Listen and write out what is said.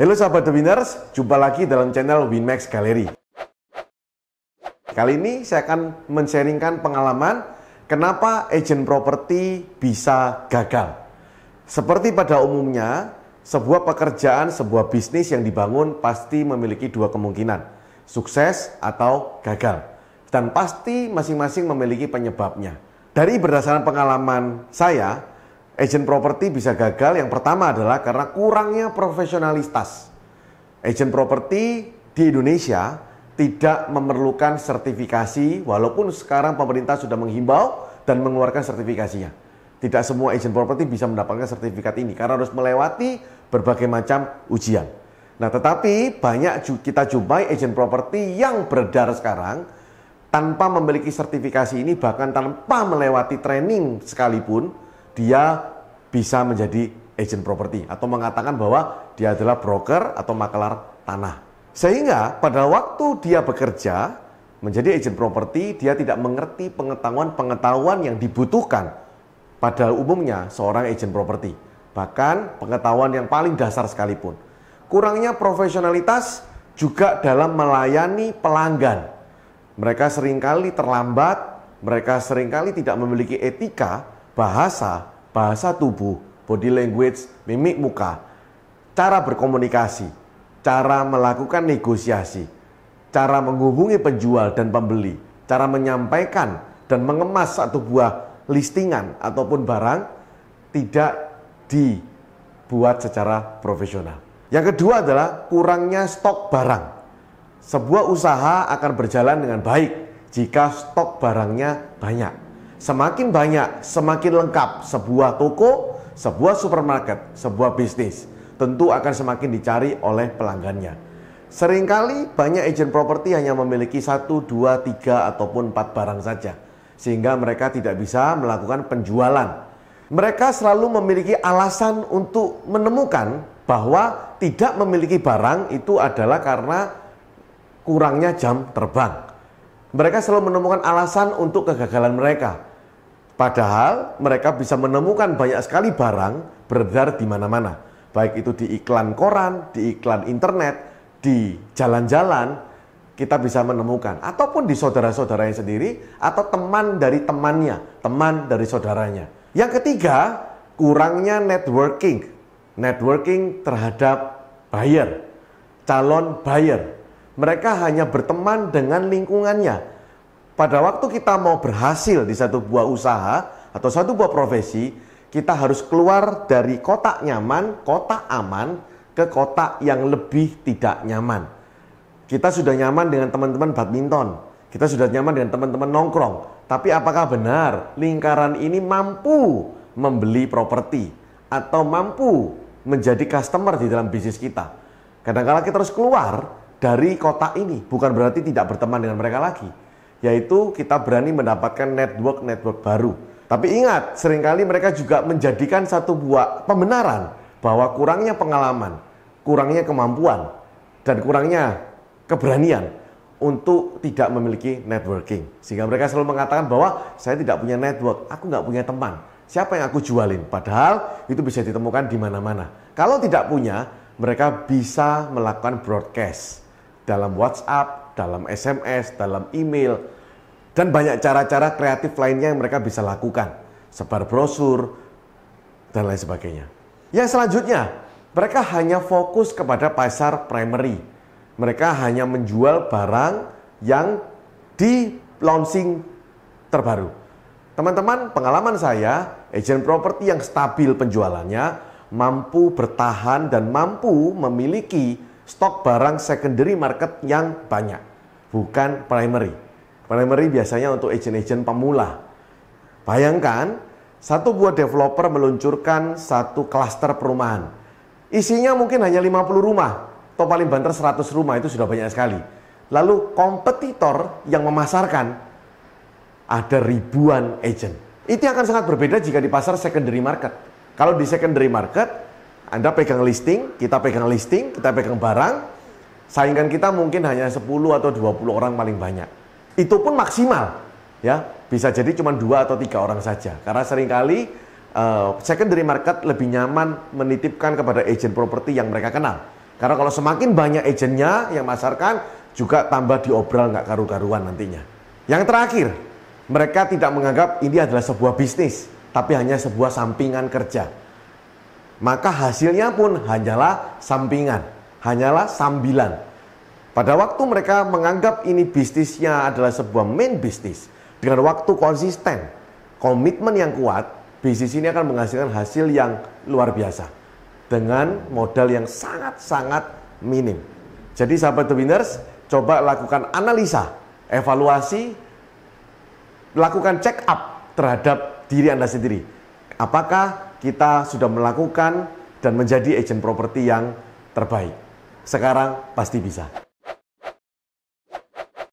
Halo sahabat The Winners, jumpa lagi dalam channel Winmax Gallery. Kali ini saya akan men pengalaman kenapa agent properti bisa gagal. Seperti pada umumnya, sebuah pekerjaan, sebuah bisnis yang dibangun pasti memiliki dua kemungkinan, sukses atau gagal. Dan pasti masing-masing memiliki penyebabnya. Dari berdasarkan pengalaman saya, agent properti bisa gagal yang pertama adalah karena kurangnya profesionalitas. Agent properti di Indonesia tidak memerlukan sertifikasi walaupun sekarang pemerintah sudah menghimbau dan mengeluarkan sertifikasinya. Tidak semua agent properti bisa mendapatkan sertifikat ini karena harus melewati berbagai macam ujian. Nah, tetapi banyak kita jumpai agent properti yang beredar sekarang tanpa memiliki sertifikasi ini bahkan tanpa melewati training sekalipun dia bisa menjadi agent properti atau mengatakan bahwa dia adalah broker atau makelar tanah. Sehingga pada waktu dia bekerja menjadi agent properti, dia tidak mengerti pengetahuan-pengetahuan yang dibutuhkan pada umumnya seorang agent properti. Bahkan pengetahuan yang paling dasar sekalipun. Kurangnya profesionalitas juga dalam melayani pelanggan. Mereka seringkali terlambat, mereka seringkali tidak memiliki etika, bahasa, bahasa tubuh, body language, mimik muka, cara berkomunikasi, cara melakukan negosiasi, cara menghubungi penjual dan pembeli, cara menyampaikan dan mengemas satu buah listingan ataupun barang tidak dibuat secara profesional. Yang kedua adalah kurangnya stok barang. Sebuah usaha akan berjalan dengan baik jika stok barangnya banyak. Semakin banyak, semakin lengkap sebuah toko, sebuah supermarket, sebuah bisnis, tentu akan semakin dicari oleh pelanggannya. Seringkali banyak agent properti hanya memiliki 1, 2, 3 ataupun 4 barang saja sehingga mereka tidak bisa melakukan penjualan. Mereka selalu memiliki alasan untuk menemukan bahwa tidak memiliki barang itu adalah karena kurangnya jam terbang. Mereka selalu menemukan alasan untuk kegagalan mereka. Padahal mereka bisa menemukan banyak sekali barang beredar di mana-mana. Baik itu di iklan koran, di iklan internet, di jalan-jalan, kita bisa menemukan. Ataupun di saudara-saudaranya sendiri, atau teman dari temannya, teman dari saudaranya. Yang ketiga, kurangnya networking. Networking terhadap buyer, calon buyer. Mereka hanya berteman dengan lingkungannya, pada waktu kita mau berhasil di satu buah usaha atau satu buah profesi, kita harus keluar dari kotak nyaman, kotak aman, ke kotak yang lebih tidak nyaman. Kita sudah nyaman dengan teman-teman badminton, kita sudah nyaman dengan teman-teman nongkrong, tapi apakah benar lingkaran ini mampu membeli properti atau mampu menjadi customer di dalam bisnis kita? kadang kadang kita harus keluar dari kotak ini, bukan berarti tidak berteman dengan mereka lagi yaitu kita berani mendapatkan network-network baru. Tapi ingat, seringkali mereka juga menjadikan satu buah pembenaran bahwa kurangnya pengalaman, kurangnya kemampuan, dan kurangnya keberanian untuk tidak memiliki networking. Sehingga mereka selalu mengatakan bahwa saya tidak punya network, aku nggak punya teman. Siapa yang aku jualin? Padahal itu bisa ditemukan di mana-mana. Kalau tidak punya, mereka bisa melakukan broadcast dalam WhatsApp, dalam SMS, dalam email, dan banyak cara-cara kreatif lainnya yang mereka bisa lakukan. Sebar brosur, dan lain sebagainya. Yang selanjutnya, mereka hanya fokus kepada pasar primary. Mereka hanya menjual barang yang di launching terbaru. Teman-teman, pengalaman saya, agent properti yang stabil penjualannya mampu bertahan dan mampu memiliki stok barang secondary market yang banyak bukan primary. Primary biasanya untuk agent-agent pemula. Bayangkan, satu buah developer meluncurkan satu klaster perumahan. Isinya mungkin hanya 50 rumah, atau paling banter 100 rumah, itu sudah banyak sekali. Lalu kompetitor yang memasarkan ada ribuan agent. Itu akan sangat berbeda jika di pasar secondary market. Kalau di secondary market, Anda pegang listing, kita pegang listing, kita pegang barang, Saingan kita mungkin hanya 10 atau 20 orang paling banyak. Itu pun maksimal. Ya, bisa jadi cuma dua atau tiga orang saja. Karena seringkali uh, secondary market lebih nyaman menitipkan kepada agent properti yang mereka kenal. Karena kalau semakin banyak agentnya yang masarkan, juga tambah diobral nggak karu-karuan nantinya. Yang terakhir, mereka tidak menganggap ini adalah sebuah bisnis, tapi hanya sebuah sampingan kerja. Maka hasilnya pun hanyalah sampingan hanyalah sambilan. Pada waktu mereka menganggap ini bisnisnya adalah sebuah main bisnis, dengan waktu konsisten, komitmen yang kuat, bisnis ini akan menghasilkan hasil yang luar biasa dengan modal yang sangat-sangat minim. Jadi sahabat The Winners, coba lakukan analisa, evaluasi, lakukan check up terhadap diri Anda sendiri. Apakah kita sudah melakukan dan menjadi agent properti yang terbaik? Sekarang pasti bisa.